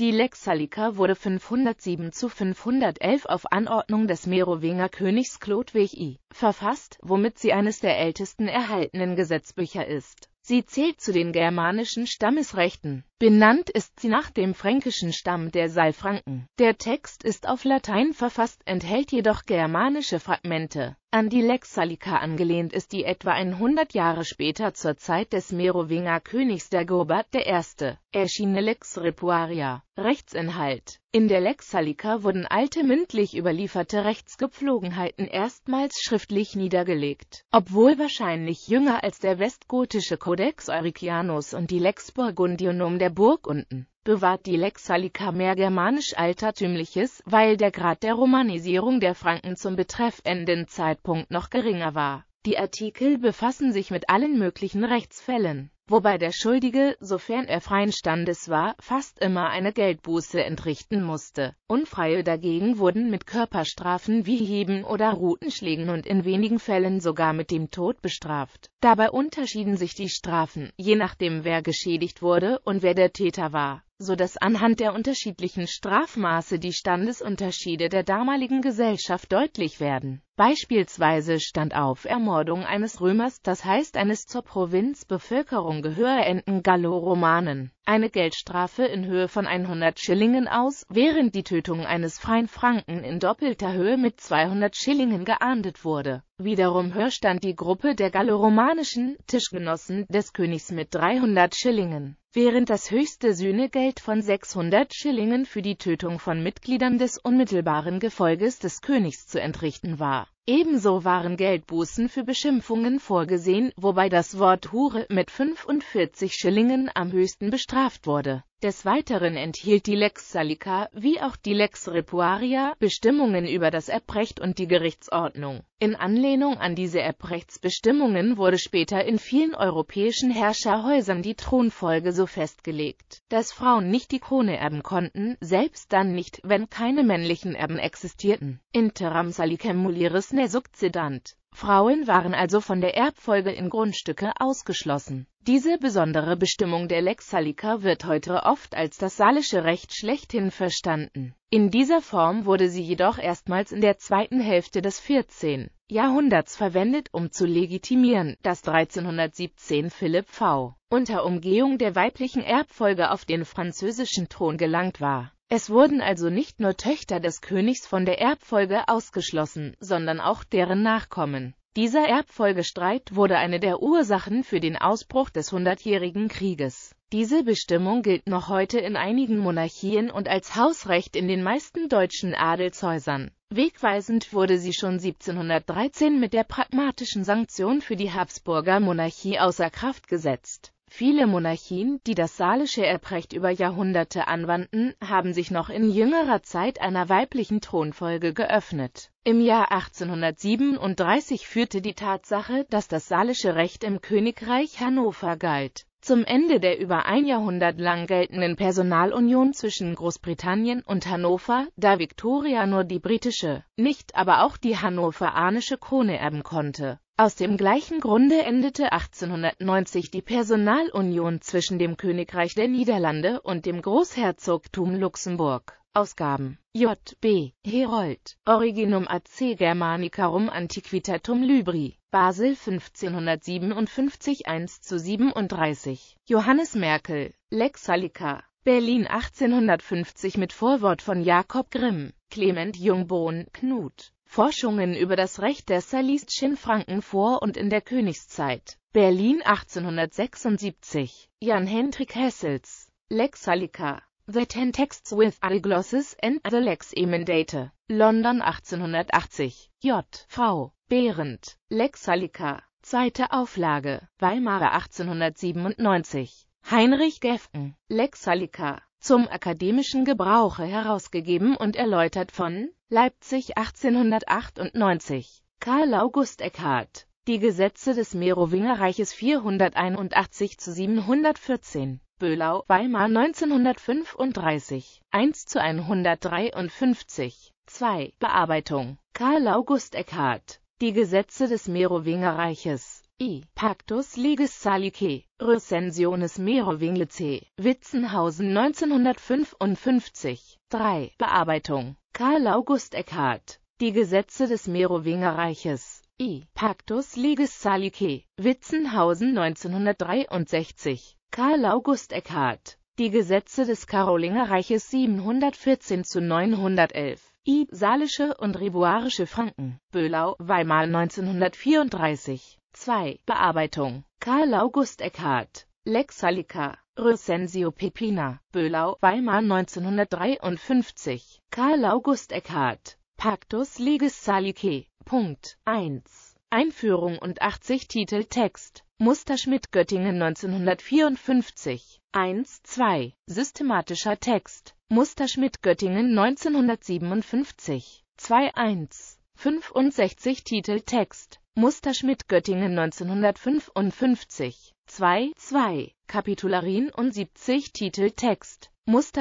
Die Lex wurde 507 zu 511 auf Anordnung des Merowinger Königs Chlodwig I. verfasst, womit sie eines der ältesten erhaltenen Gesetzbücher ist. Sie zählt zu den germanischen Stammesrechten. Benannt ist sie nach dem fränkischen Stamm der Saalfranken. Der Text ist auf Latein verfasst, enthält jedoch germanische Fragmente. An die Lex angelehnt ist die etwa 100 Jahre später zur Zeit des Merowinger Königs der Gobert I. erschienene Lex Repuaria. Rechtsinhalt In der Lex wurden alte mündlich überlieferte Rechtsgepflogenheiten erstmals schriftlich niedergelegt, obwohl wahrscheinlich jünger als der westgotische Codex Euricianus und die Lex Burgundionum der Burg unten bewahrt die Lex mehr germanisch-altertümliches, weil der Grad der Romanisierung der Franken zum betreffenden Zeitpunkt noch geringer war. Die Artikel befassen sich mit allen möglichen Rechtsfällen, wobei der Schuldige, sofern er freien Standes war, fast immer eine Geldbuße entrichten musste. Unfreie dagegen wurden mit Körperstrafen wie Heben oder Rutenschlägen und in wenigen Fällen sogar mit dem Tod bestraft. Dabei unterschieden sich die Strafen, je nachdem wer geschädigt wurde und wer der Täter war so dass anhand der unterschiedlichen Strafmaße die Standesunterschiede der damaligen Gesellschaft deutlich werden. Beispielsweise stand auf Ermordung eines Römers, das heißt eines zur Provinzbevölkerung gehörenden Gallo-Romanen, eine Geldstrafe in Höhe von 100 Schillingen aus, während die Tötung eines freien Franken in doppelter Höhe mit 200 Schillingen geahndet wurde. Wiederum höher stand die Gruppe der gallo-romanischen Tischgenossen des Königs mit 300 Schillingen während das höchste Sühnegeld von 600 Schillingen für die Tötung von Mitgliedern des unmittelbaren Gefolges des Königs zu entrichten war. Ebenso waren Geldbußen für Beschimpfungen vorgesehen, wobei das Wort Hure mit 45 Schillingen am höchsten bestraft wurde des Weiteren enthielt die Lex Salica, wie auch die Lex Repuaria, Bestimmungen über das Erbrecht und die Gerichtsordnung. In Anlehnung an diese Erbrechtsbestimmungen wurde später in vielen europäischen Herrscherhäusern die Thronfolge so festgelegt, dass Frauen nicht die Krone erben konnten, selbst dann nicht, wenn keine männlichen Erben existierten. Interam salicem muliris ne succedant Frauen waren also von der Erbfolge in Grundstücke ausgeschlossen. Diese besondere Bestimmung der Lex Salica wird heute oft als das salische Recht schlechthin verstanden. In dieser Form wurde sie jedoch erstmals in der zweiten Hälfte des 14. Jahrhunderts verwendet, um zu legitimieren, dass 1317 Philipp V. unter Umgehung der weiblichen Erbfolge auf den französischen Thron gelangt war es wurden also nicht nur Töchter des Königs von der Erbfolge ausgeschlossen, sondern auch deren Nachkommen. Dieser Erbfolgestreit wurde eine der Ursachen für den Ausbruch des Hundertjährigen Krieges. Diese Bestimmung gilt noch heute in einigen Monarchien und als Hausrecht in den meisten deutschen Adelshäusern. Wegweisend wurde sie schon 1713 mit der pragmatischen Sanktion für die Habsburger Monarchie außer Kraft gesetzt. Viele Monarchien, die das salische Erbrecht über Jahrhunderte anwandten, haben sich noch in jüngerer Zeit einer weiblichen Thronfolge geöffnet. Im Jahr 1837 führte die Tatsache, dass das salische Recht im Königreich Hannover galt, zum Ende der über ein Jahrhundert lang geltenden Personalunion zwischen Großbritannien und Hannover, da Victoria nur die britische, nicht aber auch die hannoveranische Krone erben konnte. Aus dem gleichen Grunde endete 1890 die Personalunion zwischen dem Königreich der Niederlande und dem Großherzogtum Luxemburg. Ausgaben. J. B. Herold. Originum AC Germanicarum Antiquitatum Libri. Basel 1557 1 zu 37. Johannes Merkel. Lexalica Berlin 1850 mit Vorwort von Jakob Grimm, Clement Jungbohn, Knut. Forschungen über das Recht der Salistischen Franken vor und in der Königszeit. Berlin 1876. Jan Hendrik Hessels. Lexalica The Ten Texts with Alglosses and the Lex Emendate. London 1880. J. V. Behrendt. Lexalica, Zweite Auflage. Weimarer 1897. Heinrich Geffen. Lexalica, Zum akademischen Gebrauche herausgegeben und erläutert von Leipzig 1898. Karl August Eckhart. Die Gesetze des Merowingerreiches 481 zu 714. Böhlau, Weimar 1935, 1 zu 153. 2. Bearbeitung Karl August Eckardt Die Gesetze des Merowingerreiches I. Pactus Legis Salicae Recensiones Merowinglicae Witzenhausen 1955 3. Bearbeitung Karl August Eckardt Die Gesetze des Merowingerreiches I. E. Pactus Legis Salicae, Witzenhausen 1963, Karl August Eckardt, Die Gesetze des Karolinger Reiches 714 zu 911, I. Salische und Ribuarische Franken, Böhlau, Weimar 1934, 2. Bearbeitung, Karl August Eckardt, Lex Salica, Recensio Pepina, Böhlau, Weimar 1953, Karl August Eckardt, Pactus Legis Salicae, Punkt 1. Einführung und 80 Titel Text. Schmidt Göttingen 1954. 1, 2. Systematischer Text. Muster Schmidt Göttingen 1957. 2, 1. 65 Titel Text. Schmidt Göttingen 1955. 2, 2. Kapitularien und 70 Titel Text.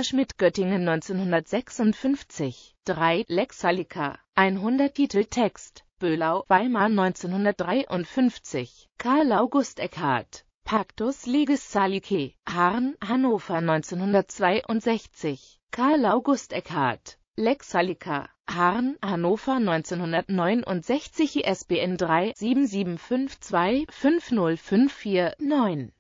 Schmidt Göttingen 1956. 3. Lexalika. 100 Titeltext Böhlau, Weimar 1953, Karl August Eckhardt, Pactus Legis Salike, Harn, Hannover 1962, Karl August Eckhardt, Lex Salica, Harn, Hannover 1969, ISBN 3-7752-50549.